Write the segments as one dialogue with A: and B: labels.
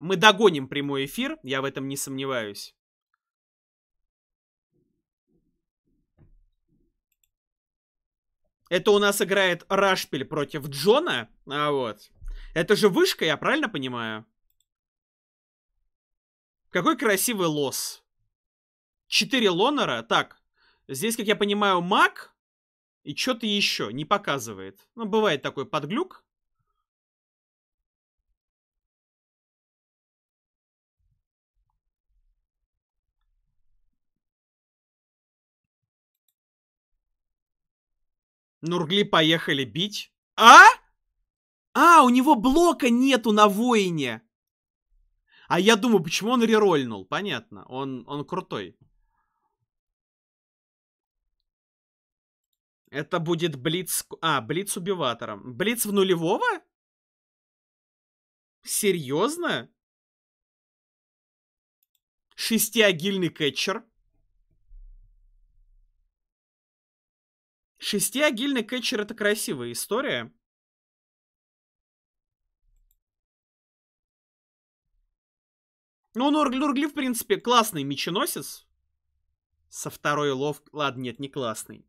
A: Мы догоним прямой эфир, я в этом не сомневаюсь. Это у нас играет Рашпиль против Джона. А вот. Это же вышка, я правильно понимаю? Какой красивый лос. Четыре лонера. Так, здесь, как я понимаю, маг. И что-то еще не показывает. Ну, бывает такой подглюк.
B: Нургли поехали бить.
A: А? А, у него блока нету на воине. А я думаю, почему он рерольнул? Понятно, он, он крутой. Это будет Блиц... А, Блиц
B: убиватором. Блиц в нулевого? Серьезно? Шестиагильный кетчер. Шестиогильный кетчер — это красивая история.
A: Ну, Нургли, в принципе, классный меченосец. Со второй лов... Ладно, нет, не классный.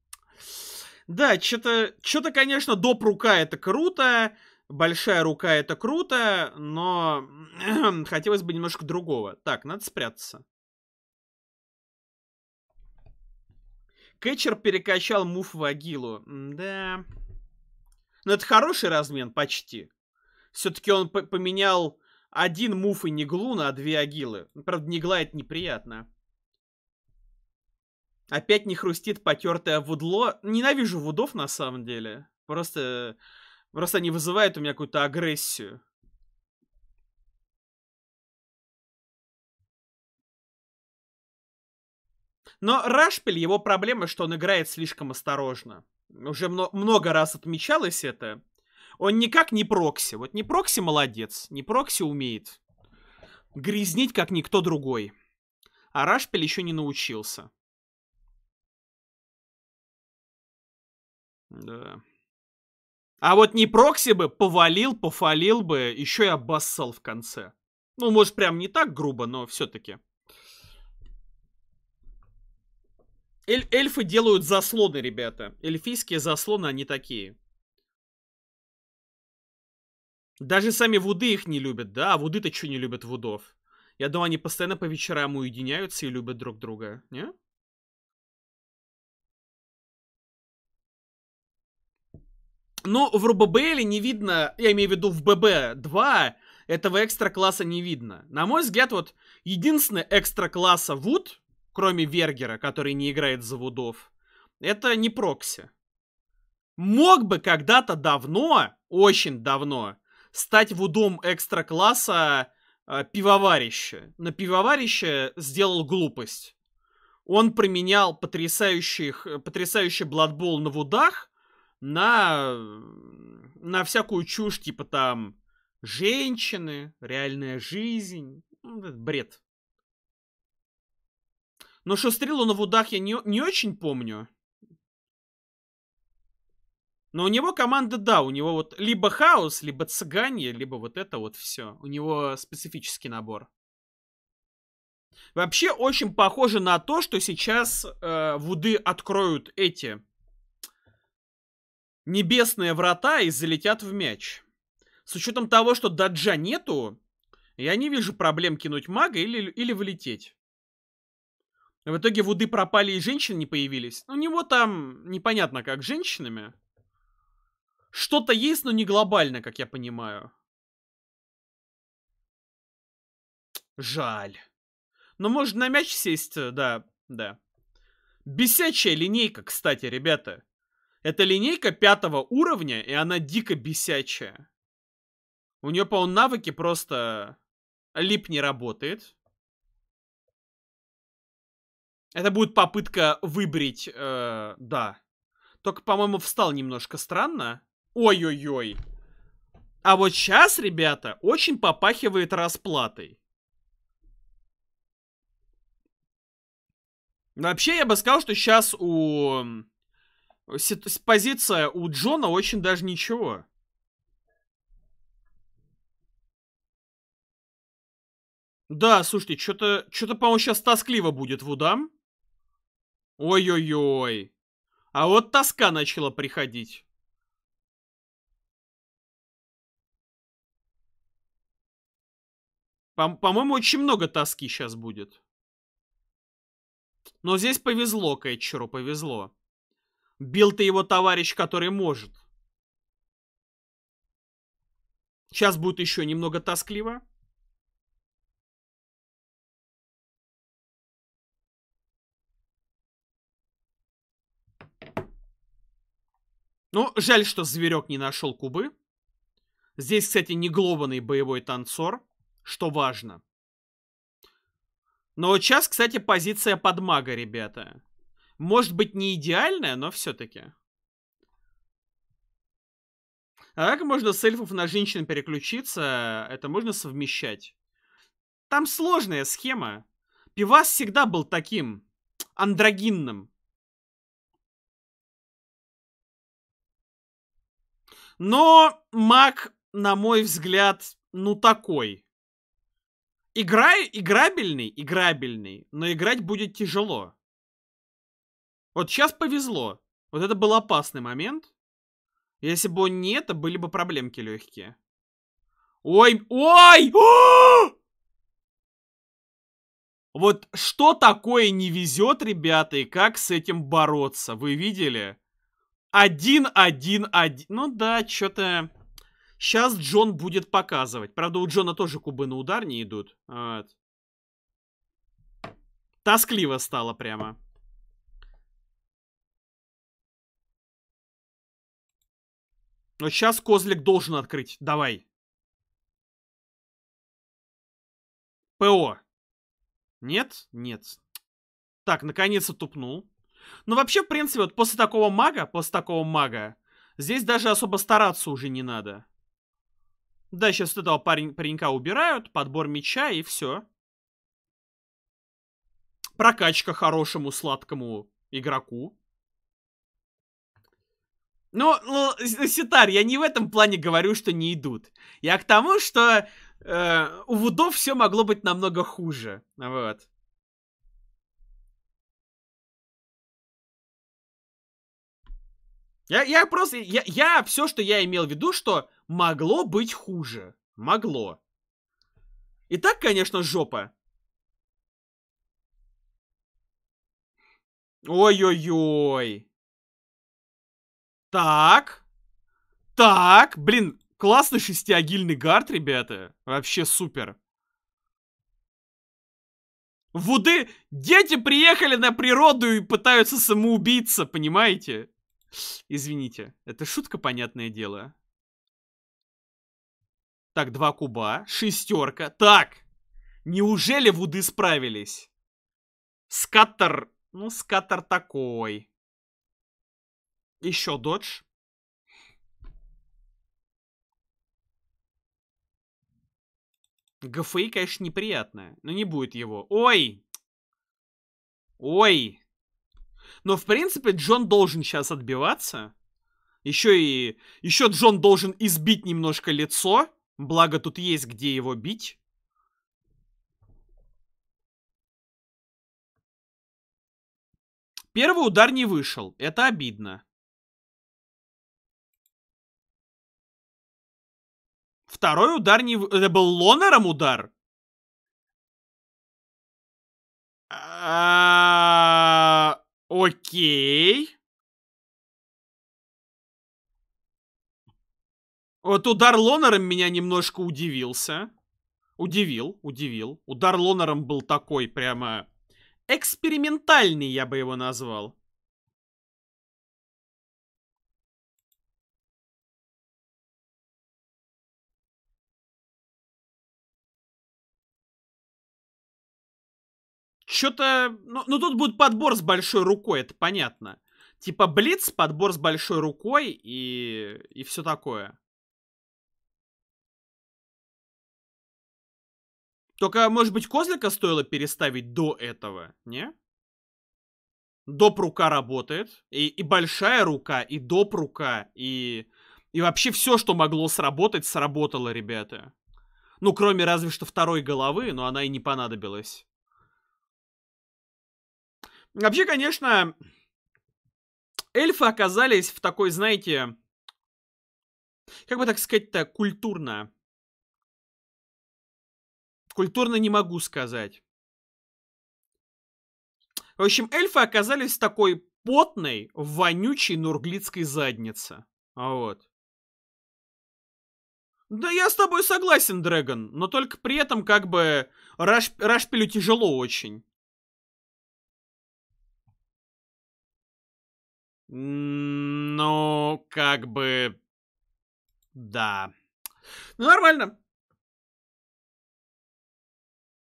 A: Да, что-то, что-то, конечно, доп. рука это круто, большая рука это круто, но хотелось бы немножко другого. Так, надо спрятаться. Кэтчер перекачал мув в Агилу. Да. Но ну, это хороший размен почти. Все-таки он поменял один мув и Неглу на две Агилы. Правда, Негла это неприятно. Опять не хрустит потертое вудло. Ненавижу вудов на самом деле. Просто, просто они вызывают у меня какую-то агрессию. Но Рашпиль, его проблема, что он играет слишком осторожно. Уже много раз отмечалось это. Он никак не прокси. Вот не прокси молодец, не прокси умеет. Грязнить, как никто другой. А Рашпиль еще не научился. Да. А вот не прокси бы, повалил, пофалил бы, еще и обоссал в конце. Ну, может, прям не так грубо, но все-таки. Эль эльфы делают заслоны, ребята. Эльфийские заслоны, они такие. Даже сами вуды их не любят, да? А вуды-то что не любят вудов? Я думаю, они постоянно по вечерам уединяются и любят друг друга, не? Но ну, в РУББЛ не видно, я имею в виду в ББ-2, этого экстра класса не видно. На мой взгляд, вот единственный экстра класса Вуд, кроме Вергера, который не играет за вудов, это не прокси. Мог бы когда-то давно, очень давно, стать вудом экстра-класса э, пивоварища. На пивоварище сделал глупость. Он применял потрясающих, потрясающий бладбол на вудах на, на всякую чушь, типа там женщины, реальная жизнь. Ну, бред. Но что стрелу он в удах я не, не очень помню. Но у него команда, да, у него вот либо хаос, либо цыганье, либо вот это вот все. У него специфический набор. Вообще очень похоже на то, что сейчас э, Вуды откроют эти небесные врата и залетят в мяч. С учетом того, что даджа нету, я не вижу проблем кинуть мага или, или влететь. В итоге вуды пропали и женщин не появились. Ну, у него там непонятно как женщинами. Что-то есть, но не глобально, как я понимаю. Жаль. Но можно на мяч сесть, э, да, да. Бесячая линейка, кстати, ребята. Это линейка пятого уровня, и она дико бесячая. У нее, по-моему, навыки просто... Лип не работает. Это будет попытка выбрить, э, да. Только, по-моему, встал немножко странно. Ой-ой-ой. А вот сейчас, ребята, очень попахивает расплатой. Вообще, я бы сказал, что сейчас у... Позиция у Джона очень даже ничего. Да, слушайте, что-то, что-то, по-моему, сейчас тоскливо будет в удам. Ой-ой-ой. А вот тоска начала приходить. По-моему, по очень много тоски сейчас будет. Но здесь повезло Кэтчеру, повезло. Бил ты его товарищ, который может. Сейчас будет еще немного тоскливо. Ну, жаль, что зверек не нашел кубы. Здесь, кстати, не глованный боевой танцор, что важно. Но вот сейчас, кстати, позиция под мага, ребята. Может быть, не идеальная, но все-таки. А как можно с эльфов на женщин переключиться? Это можно совмещать. Там сложная схема. Пивас всегда был таким андрогинным. Но маг, на мой взгляд, ну такой. Игра, играбельный, играбельный, но играть будет тяжело. Вот сейчас повезло. Вот это был опасный момент. Если бы он не это, были бы проблемки легкие. Ой, ой! А! Вот что такое не везет, ребята, и как с этим бороться? Вы видели? 1-1-1. Ну да, что-то... Сейчас Джон будет показывать. Правда, у Джона тоже кубы на удар не идут. Вот. Тоскливо стало прямо.
B: Но сейчас Козлик должен открыть. Давай.
A: ПО. Нет? Нет. Так, наконец-то тупнул. Но ну, вообще, в принципе, вот после такого мага, после такого мага, здесь даже особо стараться уже не надо. Да, сейчас вот этого парень, паренька убирают, подбор меча и все. Прокачка хорошему сладкому игроку. Ну, ну, Ситар, я не в этом плане говорю, что не идут. Я к тому, что э, у Вудов все могло быть намного хуже. Вот. Я, я просто... Я, я все, что я имел в виду, что могло быть хуже. Могло. И так, конечно, жопа. Ой-ой-ой. Так. Так. Блин, классный шестиогильный гард, ребята. Вообще супер. Вуды, дети приехали на природу и пытаются самоубиться, понимаете? Извините, это шутка, понятное дело. Так, два куба, шестерка. Так, неужели вуды справились? Скаттер, ну скаттер такой. Еще додж. ГФИ, конечно, неприятно, но не будет его. Ой! Ой! Но, в принципе, Джон должен сейчас отбиваться. Еще и... Еще Джон должен избить немножко лицо. Благо, тут есть где его бить.
B: Первый удар не вышел. Это обидно. Второй удар не... Это был Лонером удар? А... Окей.
A: Вот удар лонером меня немножко удивился. Удивил, удивил. Удар лонером был такой прямо экспериментальный, я бы его назвал. что-то... Ну, ну, тут будет подбор с большой рукой, это понятно. Типа блиц, подбор с большой рукой и, и все такое. Только, может быть, козлика стоило переставить до этого, не? Доп рука работает. И, и большая рука, и доп рука, и... И вообще все, что могло сработать, сработало, ребята. Ну, кроме разве что второй головы, но она и не понадобилась. Вообще, конечно, эльфы оказались в такой, знаете,
B: как бы так сказать-то, культурно. Культурно
A: не могу сказать. В общем, эльфы оказались в такой потной, вонючей нурглицкой заднице. А вот. Да я с тобой согласен, Дрэгон, но только при этом как бы раш... рашпилю тяжело очень.
B: Ну, как бы...
A: Да. Ну, нормально.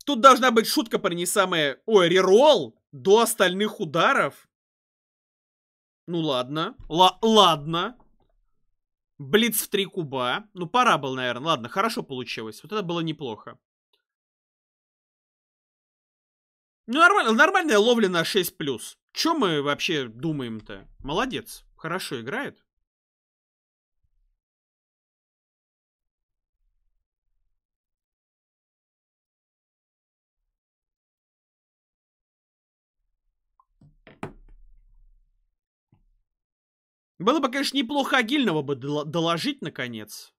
A: Тут должна быть шутка про не самое... Ой, реролл до остальных ударов. Ну, ладно. Л ладно. Блиц в три куба. Ну, пора был, наверное. Ладно, хорошо получилось. Вот это было неплохо. Ну, нормально, нормальная ловля на 6+. Чем мы
B: вообще думаем-то? Молодец, хорошо играет.
A: Было бы, конечно, неплохо Агильного бы доложить, наконец.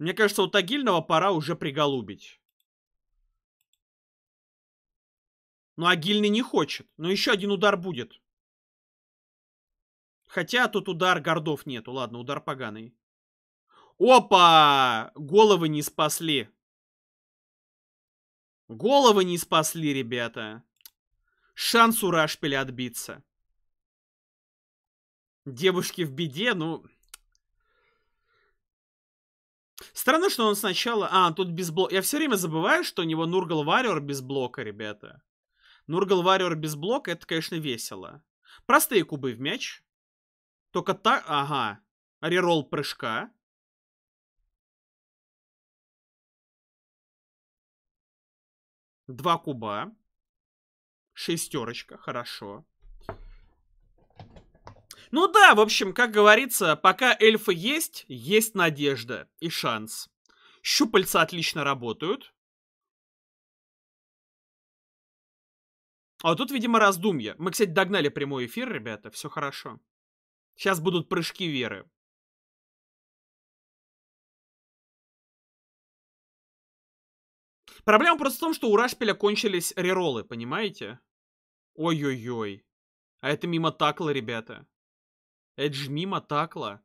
A: Мне кажется, вот Агильного пора уже приголубить. Но Агильный не хочет. Но еще один удар будет. Хотя тут удар гордов нету. Ладно, удар поганый. Опа! Головы не спасли. Головы не спасли, ребята. Шанс у Рашпеля отбиться. Девушки в беде, ну... Странно, что он сначала... А, тут без блока. Я все время забываю, что у него Нургал Варриор без блока, ребята. Нургал Варьер без блока, это, конечно, весело. Простые кубы в мяч. Только так... Ага. Реролл прыжка. Два куба. Шестерочка, хорошо. Ну да, в общем, как говорится, пока эльфы есть, есть надежда и шанс. Щупальца отлично работают. А вот тут, видимо, раздумья. Мы, кстати, догнали
B: прямой эфир, ребята, все хорошо. Сейчас будут прыжки веры. Проблема
A: просто в том, что у Рашпиля кончились реролы, понимаете? Ой-ой-ой. А это мимо такла, ребята. Это же мимо такла.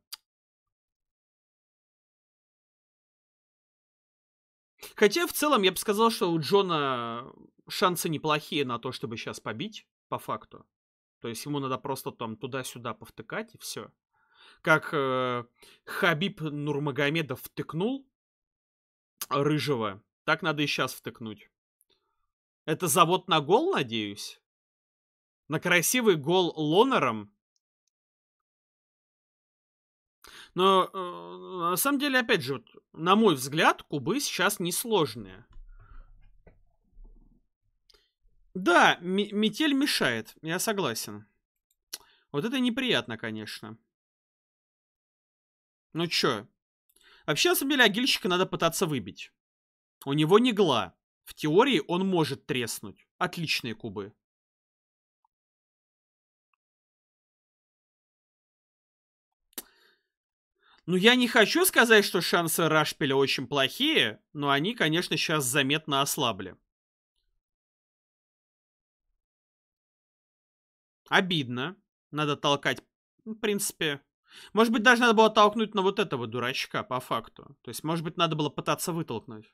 A: Хотя, в целом, я бы сказал, что у Джона шансы неплохие на то, чтобы сейчас побить, по факту. То есть ему надо просто там туда-сюда повтыкать и все. Как э, Хабиб Нурмагомедов втыкнул рыжего, так надо и сейчас втыкнуть. Это завод на гол, надеюсь? На красивый гол Лонером? Но э, на самом деле, опять же, вот, на мой взгляд, кубы сейчас несложные. Да, метель мешает, я согласен. Вот это неприятно, конечно. Ну чё? Вообще, на самом деле, агильщика надо пытаться выбить. У него не гла. В теории он может треснуть. Отличные кубы. Ну, я не хочу сказать, что шансы Рашпиля очень плохие, но они, конечно, сейчас заметно ослабли. Обидно. Надо толкать. Ну, в принципе, может быть, даже надо было толкнуть на вот этого дурачка, по факту. То есть, может быть, надо было пытаться вытолкнуть.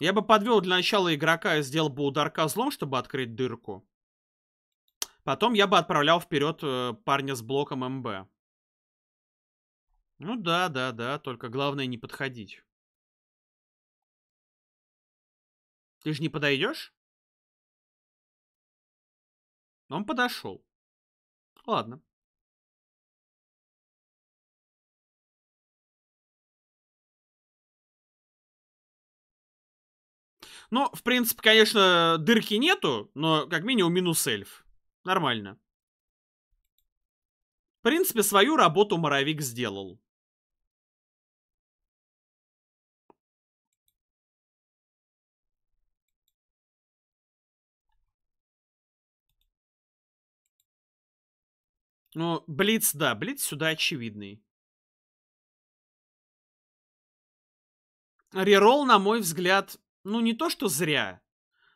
B: Я бы подвел для начала
A: игрока и сделал бы удар козлом, чтобы открыть дырку. Потом я бы отправлял вперед э, парня с блоком МБ. Ну да, да, да,
B: только главное не подходить. Ты же не подойдешь? Он подошел. Ладно. Ну, в
A: принципе, конечно, дырки нету, но как минимум минус эльф. Нормально. В принципе, свою работу моровик сделал.
B: Ну, Блиц, да, Блиц сюда очевидный.
A: Реролл, на мой взгляд, ну не то что зря,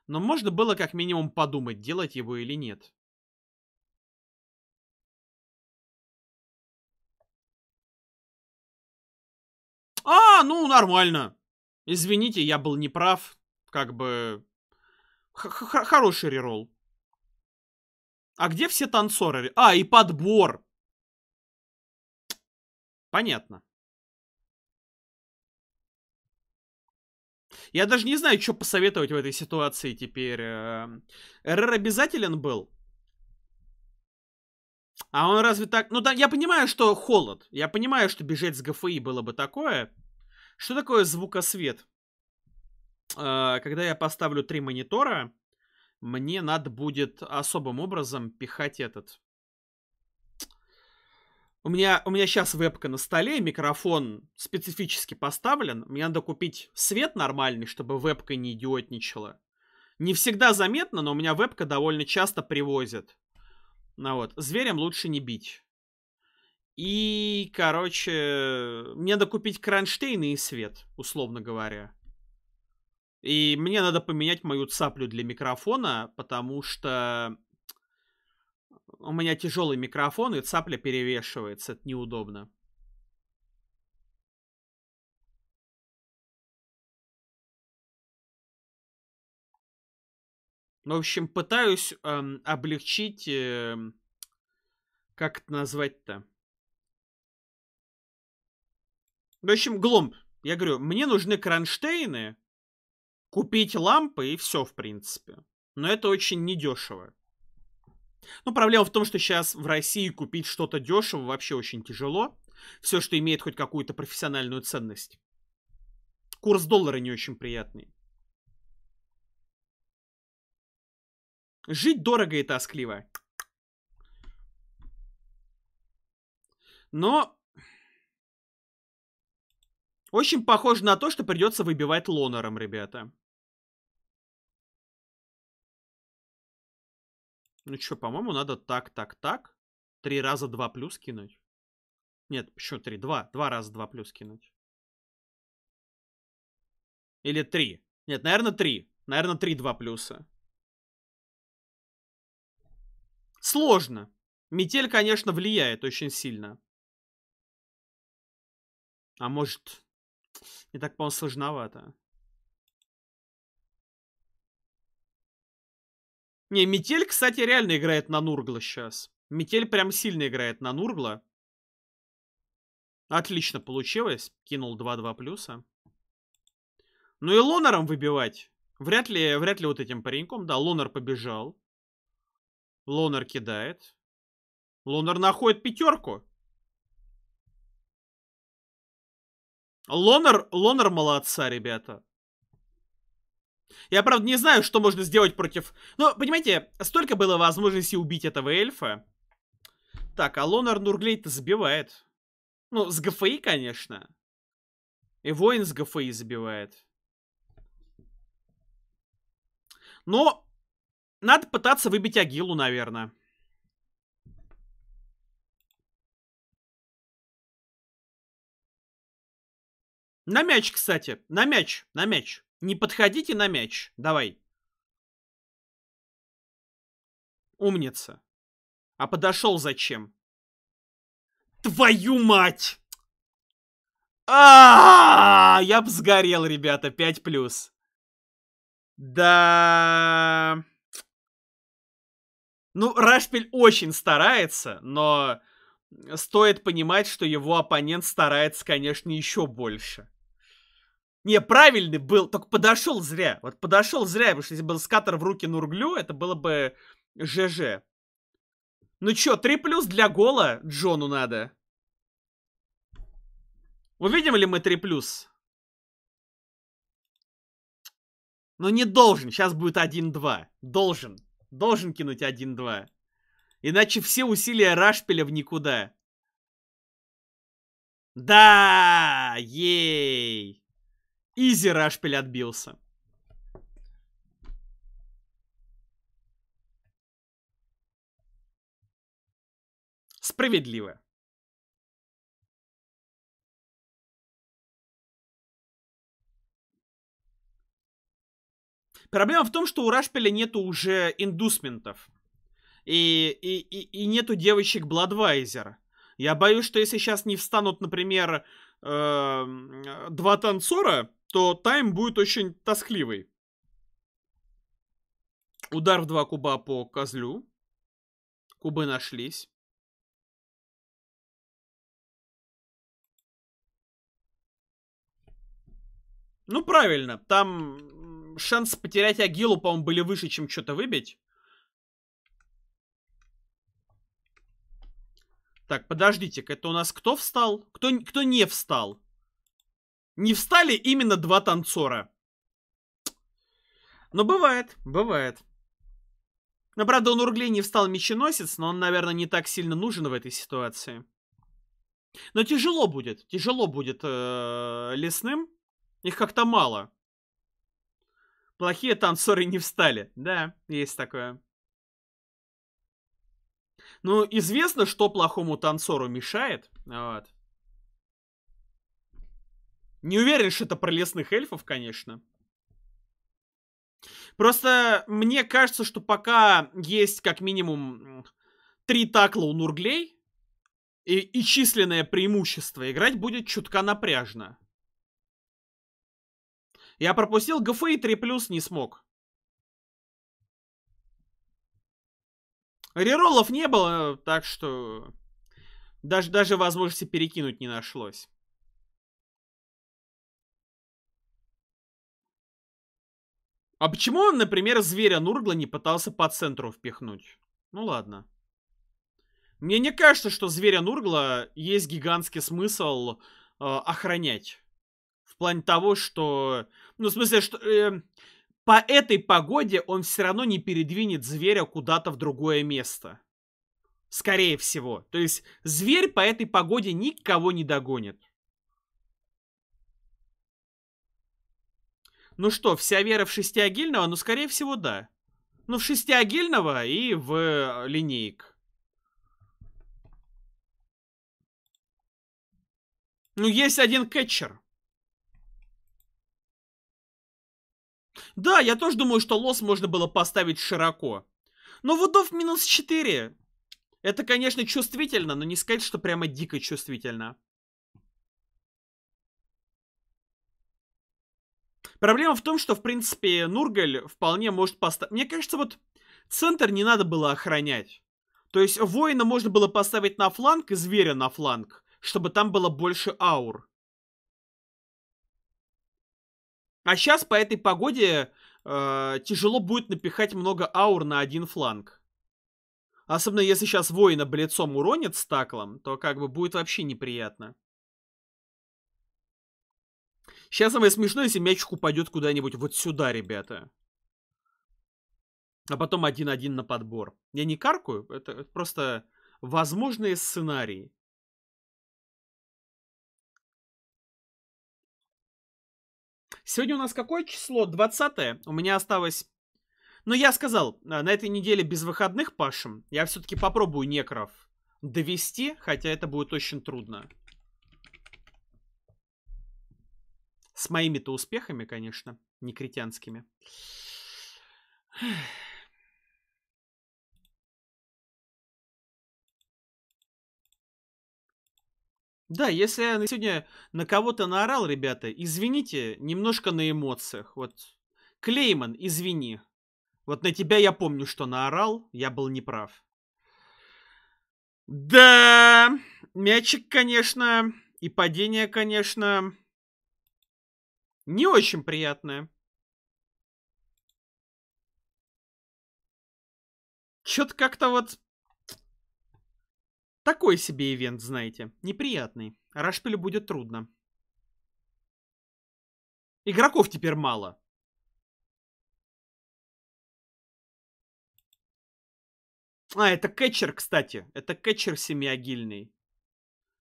A: но можно было как минимум подумать, делать его или нет. А, ну нормально. Извините, я был неправ. Как бы... Х -х Хороший реролл. А где все танцоры?
B: А, и подбор. Понятно.
A: Я даже не знаю, что посоветовать в этой ситуации теперь. Эм. РР обязателен был? А он разве так... Ну да, я понимаю, что холод. Я понимаю, что бежать с ГФИ было бы такое. Что такое звукосвет? Э, когда я поставлю три монитора, мне надо будет особым образом пихать этот. У меня, у меня сейчас вебка на столе, микрофон специфически поставлен. Мне надо купить свет нормальный, чтобы вебка не идиотничала. Не всегда заметно, но у меня вебка довольно часто привозит. Ну вот, зверям лучше не бить. И, короче, мне надо купить кронштейны и свет, условно говоря. И мне надо поменять мою цаплю для микрофона, потому что у меня тяжелый микрофон, и цапля перевешивается. Это неудобно. Ну, в общем, пытаюсь эм, облегчить... Э, как это назвать-то? В общем, гломб. Я говорю, мне нужны кронштейны, Купить лампы и все, в принципе. Но это очень недешево. Но ну, проблема в том, что сейчас в России купить что-то дешево вообще очень тяжело. Все, что имеет хоть какую-то профессиональную ценность. Курс доллара не очень приятный. Жить дорого и тоскливо. Но очень похоже на то, что придется выбивать лонером, ребята. Ну что, по-моему, надо так, так, так. Три раза два плюс кинуть. Нет, еще три. Два. Два раза два плюс кинуть. Или три. Нет, наверное, три. Наверное,
B: три два плюса. Сложно. Метель, конечно, влияет очень сильно. А
A: может... Не так, по-моему, сложновато. Не, метель, кстати, реально играет на Нургла сейчас. Метель прям сильно играет на Нургла. Отлично получилось. Кинул 2-2 плюса. Ну и Лонором выбивать. Вряд ли, вряд ли вот этим пареньком. Да, Лонор побежал. Лонор кидает. Лонор находит пятерку. Лонор, Лонор молодца, ребята. Я, правда, не знаю, что можно сделать против... Но, понимаете, столько было возможностей убить этого эльфа. Так, а Лонар Нурглейта забивает. Ну, с ГФИ, конечно. И воин с ГФИ забивает. Но надо пытаться выбить Агилу, наверное.
B: На мяч, кстати. На мяч, на мяч. Не подходите на мяч. Давай. Умница. А подошел
A: зачем? Твою мать! А, -а, -а, а Я б сгорел, ребята, 5 плюс. Да. Ну, Рашпель очень старается, но стоит понимать, что его оппонент старается, конечно, еще больше. Неправильный был, только подошел зря. Вот подошел зря, потому что если был скатер в руки Нурглю, это было бы ЖЖ. Ну чё, три плюс для гола Джону надо. Увидим ли мы три плюс? Но ну не должен. Сейчас будет 1-2. Должен. Должен кинуть 1-2. Иначе все усилия Рашпиля в никуда. Да! Ей! Изи Рашпиль отбился.
B: Справедливо.
A: Проблема в том, что у Рашпеля нету уже индусментов. И, и, и, и нету девочек Бладвайзер. Я боюсь, что если сейчас не встанут, например, э, два танцора, то тайм будет очень тоскливый. Удар в два куба по козлю. Кубы нашлись. Ну, правильно. Там шанс потерять Агилу, по-моему, были выше, чем что-то выбить. Так, подождите-ка, это у нас кто встал? Кто, кто не встал? не встали именно два танцора. Но бывает, бывает. Но, правда, у Нургли не встал меченосец, но он, наверное, не так сильно нужен в этой ситуации. Но тяжело будет, тяжело будет э, лесным. Их как-то мало. Плохие танцоры не встали. Да, есть такое. Ну, известно, что плохому танцору мешает. Вот. Не уверен, что это про лесных эльфов, конечно. Просто мне кажется, что пока есть как минимум три такла у Нурглей и, и численное преимущество, играть будет чутка напряжно. Я пропустил ГФ и 3 плюс не смог. Рероллов не было, так что даже, даже возможности перекинуть не нашлось. А почему он, например, зверя Нургла не пытался по центру впихнуть? Ну ладно. Мне не кажется, что зверя Нургла есть гигантский смысл э, охранять. В плане того, что... Ну, в смысле, что... Э, по этой погоде он все равно не передвинет зверя куда-то в другое место. Скорее всего. То есть зверь по этой погоде никого не догонит. Ну что, вся вера в шестиогильного? Ну, скорее всего, да. Ну, в шестиогильного и в э, линейк. Ну, есть один кетчер. Да, я тоже думаю, что лос можно было поставить широко. Но вудов минус 4. Это, конечно, чувствительно, но не сказать, что прямо дико чувствительно. Проблема в том, что, в принципе, Нургаль вполне может поставить... Мне кажется, вот центр не надо было охранять. То есть воина можно было поставить на фланг и зверя на фланг, чтобы там было больше аур. А сейчас по этой погоде э, тяжело будет напихать много аур на один фланг. Особенно если сейчас воина блицом уронит стаклом, то как бы будет вообще неприятно. Сейчас самое смешное, если мячик упадет куда-нибудь вот сюда, ребята. А потом 1-1 на подбор. Я не каркую, это просто возможные сценарии. Сегодня у нас какое число? 20 У меня осталось... Но ну, я сказал, э, на этой неделе без выходных пашем. Я все-таки попробую некров довести, хотя это будет очень трудно. С моими-то успехами, конечно, не кретянскими. Да, если я сегодня на кого-то наорал, ребята, извините, немножко на эмоциях. Вот, Клейман, извини. Вот на тебя я помню, что наорал, я был неправ. Да, мячик, конечно, и падение, конечно, не очень приятное. Чё-то как-то вот... Такой себе ивент, знаете. Неприятный. Рашпилю будет трудно. Игроков теперь мало. А, это кетчер, кстати. Это кетчер семиогильный.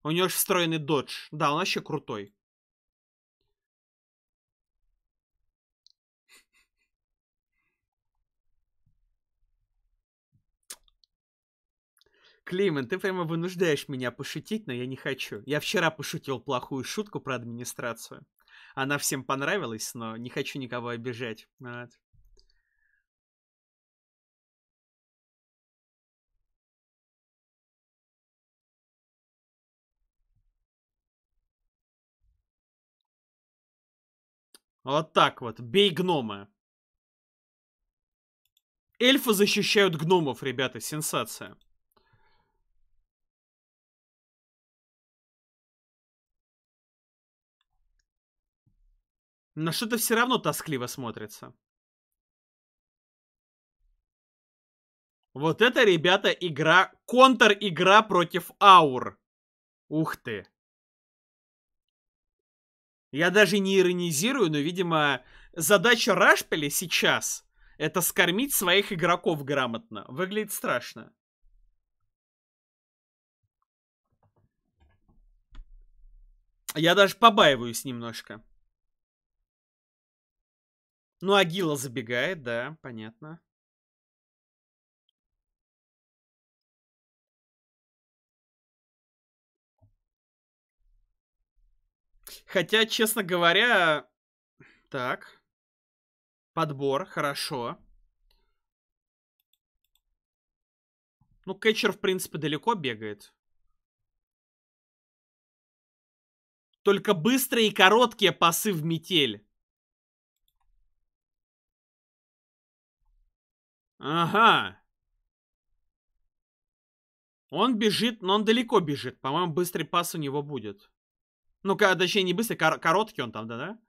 A: У него же встроенный додж. Да, он вообще крутой. Клейман, ты прямо вынуждаешь меня пошутить, но я не хочу. Я вчера пошутил плохую шутку про администрацию. Она всем понравилась, но не хочу никого обижать. Вот. Вот так вот. Бей гнома. Эльфы защищают гномов, ребята. Сенсация. Но что-то все равно тоскливо смотрится. Вот это, ребята, игра... Контр-игра против аур. Ух ты. Я даже не иронизирую, но, видимо, задача Рашпели сейчас — это скормить своих игроков грамотно. Выглядит страшно. Я даже побаиваюсь
B: немножко. Ну, Агила забегает, да, понятно. Хотя,
A: честно говоря... Так. Подбор, хорошо. Ну, кетчер, в принципе, далеко
B: бегает. Только быстрые и короткие пасы в метель.
A: Ага. Он бежит, но он далеко бежит. По-моему, быстрый пас у него будет. Ну, точнее, не быстрый, кор короткий он там, да, да?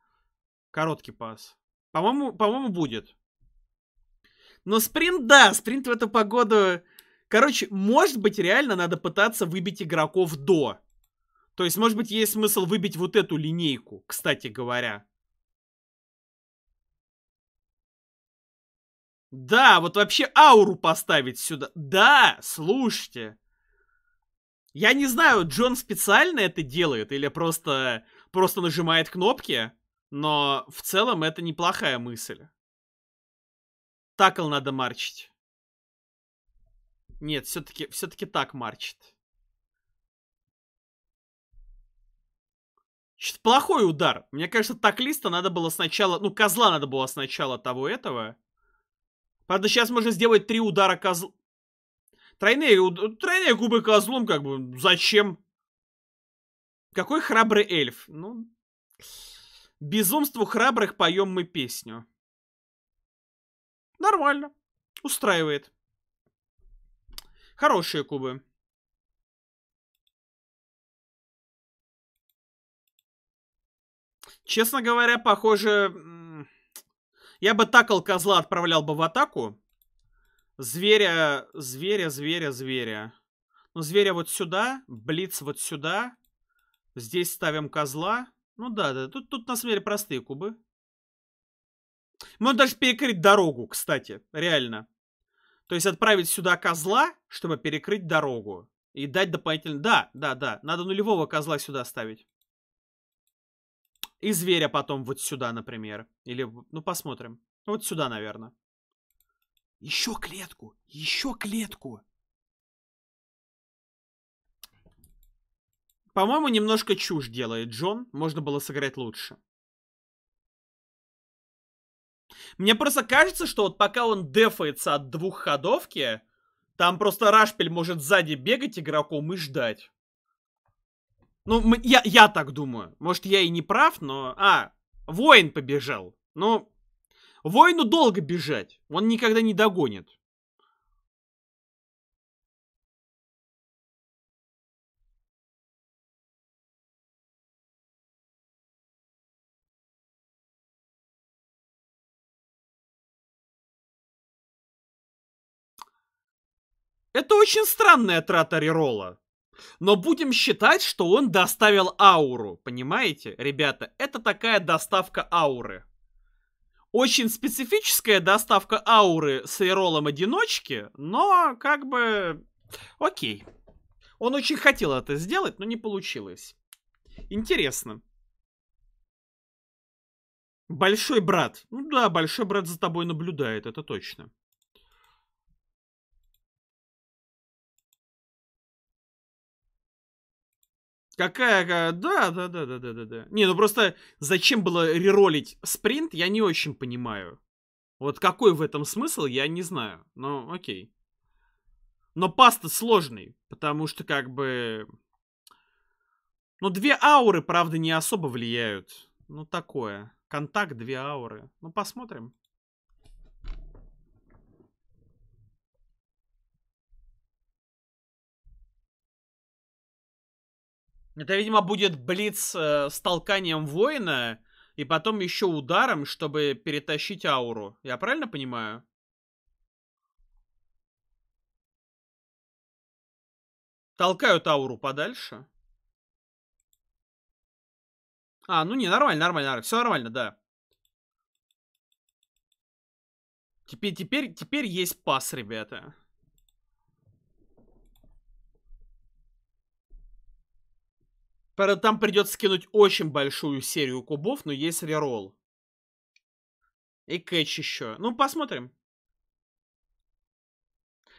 A: Короткий пас. По-моему, по-моему, будет. Но спринт, да, спринт в эту погоду... Короче, может быть, реально надо пытаться выбить игроков до. То есть, может быть, есть смысл выбить вот эту линейку, кстати говоря. Да, вот вообще ауру поставить сюда. Да, слушайте. Я не знаю, Джон специально это делает или просто, просто нажимает кнопки, но в целом это неплохая мысль. Такл надо марчить. Нет, все-таки все так марчит. Что-то плохой удар. Мне кажется, так листа надо было сначала... Ну, козла надо было сначала того этого. Правда, сейчас можно сделать три удара козл... Тройные, уд... тройные губы козлом, как бы, зачем? Какой храбрый эльф? Ну, безумству храбрых поем мы песню. Нормально. Устраивает. Хорошие кубы. Честно говоря, похоже, я бы такал козла, отправлял бы в атаку. Зверя, зверя, зверя, зверя. Ну, зверя вот сюда, блиц вот сюда. Здесь ставим козла. Ну да, да, тут, тут на самом деле простые кубы. Можно даже перекрыть дорогу, кстати, реально. То есть отправить сюда козла, чтобы перекрыть дорогу. И дать дополнительно... Да, да, да, надо нулевого козла сюда ставить. И зверя потом вот сюда, например. Или, ну, посмотрим. Вот сюда, наверное. Еще клетку! Еще клетку! По-моему, немножко чушь делает Джон. Можно было сыграть лучше. Мне просто кажется, что вот пока он дефается от двух ходовки, там просто Рашпель может сзади бегать игроком и ждать. Ну, я, я так думаю. Может, я и не прав, но... А, воин побежал. Ну, воину долго бежать.
B: Он никогда не догонит.
A: Это очень странная трата рерола. Но будем считать, что он доставил ауру, понимаете? Ребята, это такая доставка ауры. Очень специфическая доставка ауры с Иролом одиночки, но как бы... Окей. Он очень хотел это сделать, но не получилось. Интересно. Большой брат. Ну да, большой брат за тобой наблюдает, это точно. Какая, какая, да, да, да, да, да, да, да. Не, ну просто зачем было реролить спринт, я не очень понимаю. Вот какой в этом смысл, я не знаю. Но окей. Но паста сложный, потому что как бы... Ну, две ауры, правда, не особо влияют. Ну, такое. Контакт, две ауры. Ну, посмотрим. Это, видимо, будет блиц э, с толканием воина и потом еще ударом, чтобы перетащить ауру. Я правильно понимаю?
B: Толкают ауру подальше. А, ну не,
A: нормально, нормально, нормально. Все нормально, да. Теперь, теперь, теперь есть пас, ребята. Там придется скинуть очень большую серию кубов, но есть рерол. И кэч еще. Ну, посмотрим.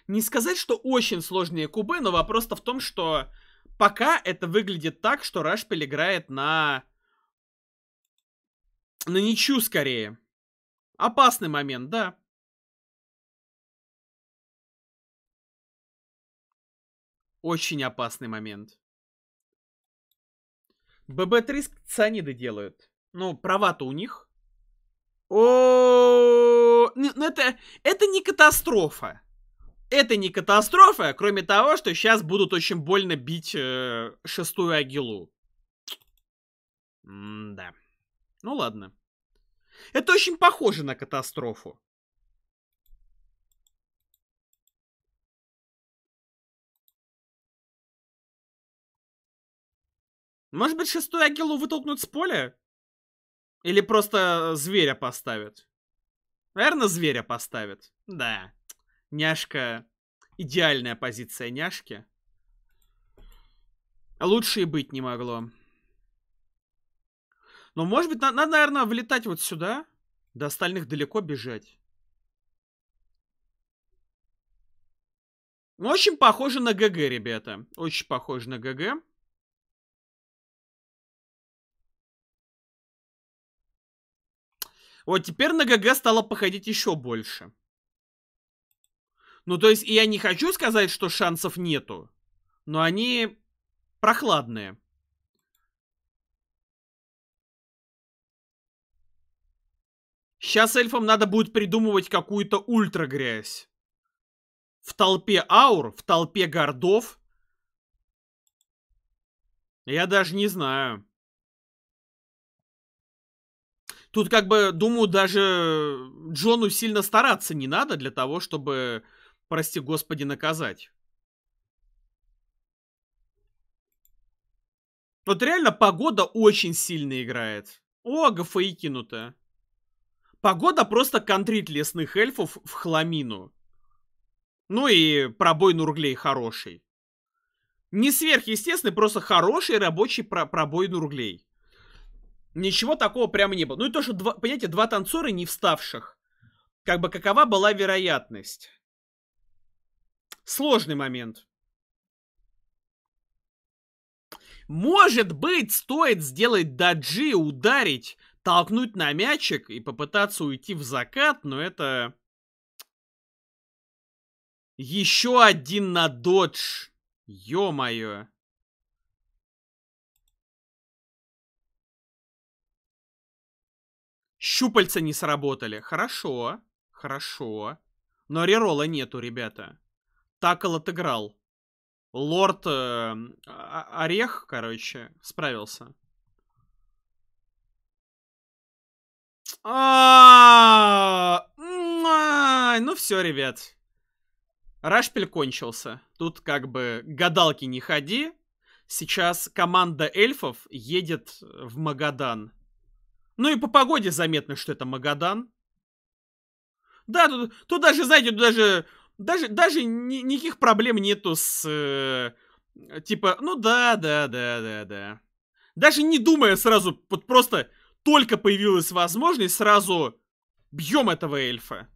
A: Не сказать, что очень сложные кубы, но вопрос-то в том, что пока это выглядит так, что Рашпиль играет на... На ничью скорее. Опасный момент, да. Очень опасный момент. ББ-3 с цианиды делают. Ну, права-то у них. О, ну это, это не катастрофа. Это не катастрофа, кроме того, что сейчас будут очень больно бить э, шестую Агилу. М да. Ну ладно. Это очень похоже на катастрофу.
B: Может быть, шестую Агилу вытолкнут с поля?
A: Или просто э, зверя поставят? Наверное, зверя поставят. Да. Няшка. Идеальная позиция няшки. Лучше и быть не могло. Но, может быть, надо, наверное, влетать вот сюда. До остальных далеко бежать. Очень похоже на ГГ, ребята.
B: Очень похоже на ГГ.
A: Вот теперь на ГГ стало походить еще больше. Ну, то есть, я не хочу сказать, что шансов нету. Но они прохладные. Сейчас эльфам надо будет придумывать какую-то ультра грязь. В толпе аур, в толпе гордов. Я даже не знаю. Тут, как бы, думаю, даже Джону сильно стараться не надо для того, чтобы, прости господи, наказать. Вот реально погода очень сильно играет. О, ГФИ Погода просто контрит лесных эльфов в хламину. Ну и пробой Нурглей хороший. Не сверхъестественный, просто хороший рабочий про пробой Нурглей. Ничего такого прям не было. Ну и то, что, два, понимаете, два танцора не вставших. Как бы какова была вероятность? Сложный момент. Может быть, стоит сделать даджи, ударить, толкнуть на мячик и попытаться уйти в закат, но это... Еще один на додж.
B: Ё-моё.
A: Щупальца не сработали. Хорошо, хорошо. Но рерола нету, ребята. Такол отыграл. Лорд э, а, а, Орех, короче, справился. А, ну все, ребят. Рашпиль кончился. Тут как бы гадалки не ходи. Сейчас команда эльфов едет в Магадан. Ну и по погоде заметно, что это Магадан. Да, тут, тут даже, знаете, тут даже, даже, даже ни, никаких проблем нету с... Э, типа, ну да, да, да, да, да. Даже не думая сразу, вот просто только появилась возможность, сразу бьем этого эльфа.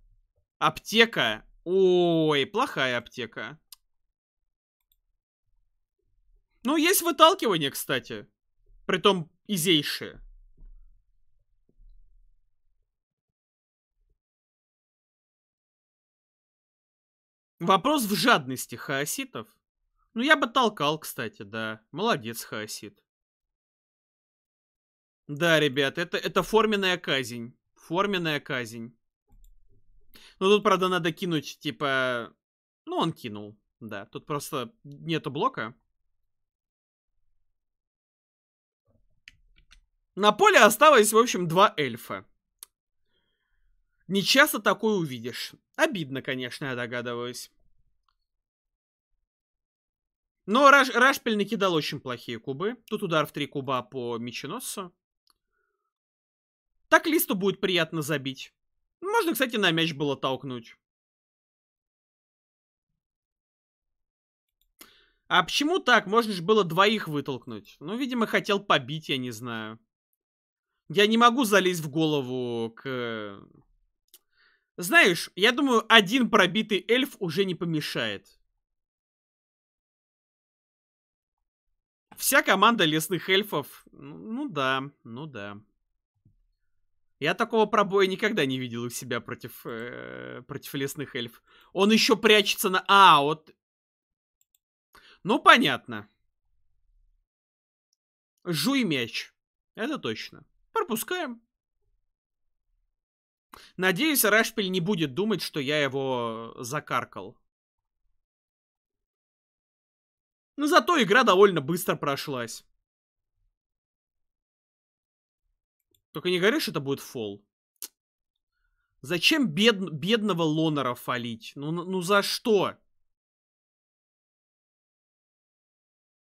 A: Аптека. Ой, плохая аптека. Ну, есть выталкивание, кстати. Притом изейшее.
B: Вопрос в жадности хаоситов. Ну, я бы
A: толкал, кстати, да. Молодец, хаосит. Да, ребят, это, это форменная казнь. Форменная казнь. Ну, тут, правда, надо кинуть, типа... Ну, он кинул, да. Тут просто нету блока. На поле осталось, в общем, два эльфа. Не часто такое увидишь. Обидно, конечно, я догадываюсь. Но Раш, Рашпель накидал очень плохие кубы. Тут удар в три куба по меченосцу. Так Листу будет приятно забить. Можно, кстати, на мяч было толкнуть. А почему так? Можно же было двоих вытолкнуть. Ну, видимо, хотел побить, я не знаю. Я не могу залезть в голову к знаешь, я думаю, один пробитый эльф уже не помешает. Вся команда лесных эльфов... Ну, ну да, ну да. Я такого пробоя никогда не видел у себя против, э, против лесных эльф. Он еще прячется на... А, вот... Ну, понятно. Жуй мяч. Это точно. Пропускаем. Надеюсь, Рашпиль не будет думать, что я его закаркал. Но зато игра довольно быстро прошлась. Только не говоришь, это будет фол. Зачем бед... бедного Лонора фалить? Ну, ну, ну за что?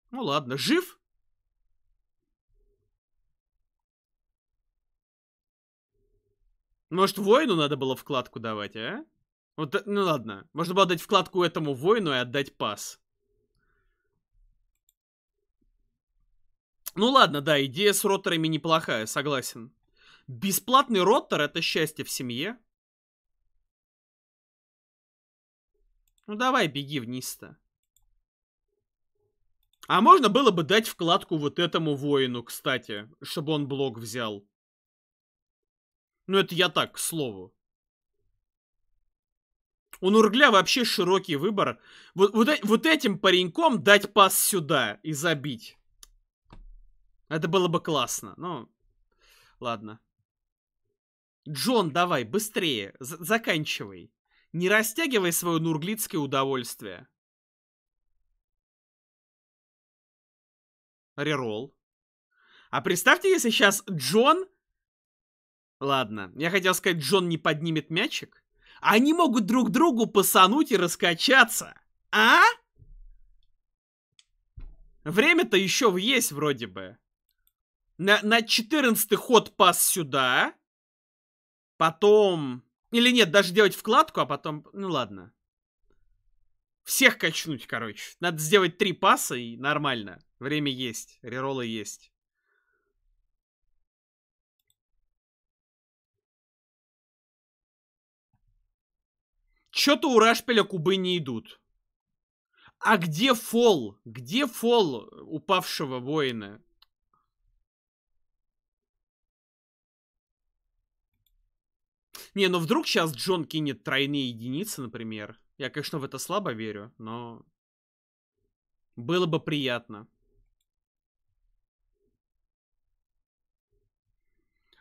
B: Ну ладно, жив?
A: Может, воину надо было вкладку давать, а? Вот, э, ну ладно. Можно было дать вкладку этому воину и отдать пас. Ну ладно, да, идея с роторами неплохая, согласен. Бесплатный ротор — это счастье в семье. Ну давай, беги вниз-то. А можно было бы дать вкладку вот этому воину, кстати, чтобы он блок взял. Ну, это я так, к слову. У Нургля вообще широкий выбор. Вот, вот, э, вот этим пареньком дать пас сюда и забить. Это было бы классно. Ну, ладно. Джон, давай, быстрее, за заканчивай. Не растягивай свое нурглицкое удовольствие. Рерол. А представьте, если сейчас Джон Ладно, я хотел сказать, Джон не поднимет мячик. Они могут друг другу посануть и раскачаться. А? Время-то еще есть вроде бы. На, на 14 ход пас сюда. Потом... Или нет, даже делать вкладку, а потом... Ну ладно. Всех качнуть, короче. Надо сделать три паса и нормально. Время есть, реролы есть. Что-то у Рашпеля кубы не идут. А где фол? Где фол упавшего воина? Не, ну вдруг сейчас Джон кинет тройные единицы, например. Я, конечно, в это слабо верю, но было бы приятно.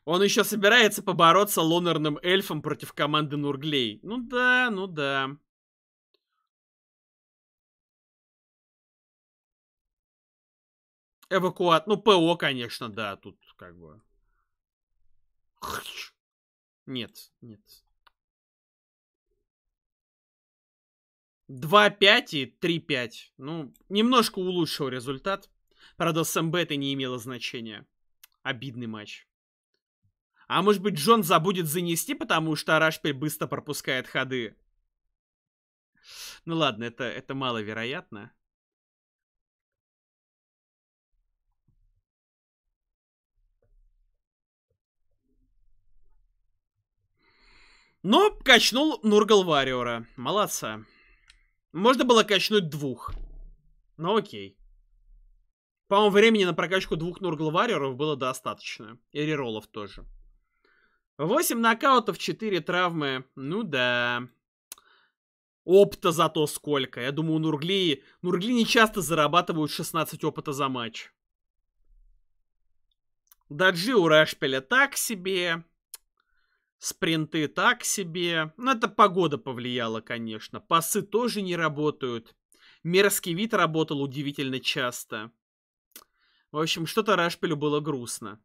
A: Он еще собирается побороться лонерным эльфом против команды Нурглей. Ну да, ну да.
B: Эвакуат. Ну, ПО, конечно, да, тут как бы. Нет, нет.
A: 2-5 и 3-5. Ну, немножко улучшил результат. Правда, с это не имело значения. Обидный матч. А может быть, Джон забудет занести, потому что Рашпель быстро пропускает ходы? Ну ладно, это, это маловероятно. Но ну, качнул Нургал Вариора. Молодца. Можно было качнуть двух. Но ну, окей. По-моему, времени на прокачку двух Нургал Вариоров было достаточно. И реролов тоже. 8 нокаутов, 4 травмы. Ну да. Опта зато сколько. Я думаю, у Нургли... Нургли не часто зарабатывают 16 опыта за матч. Даджи у Рашпеля так себе. Спринты так себе. Ну, это погода повлияла, конечно. Пасы тоже не работают. Мерзкий вид работал удивительно часто. В общем, что-то Рашпелю было грустно.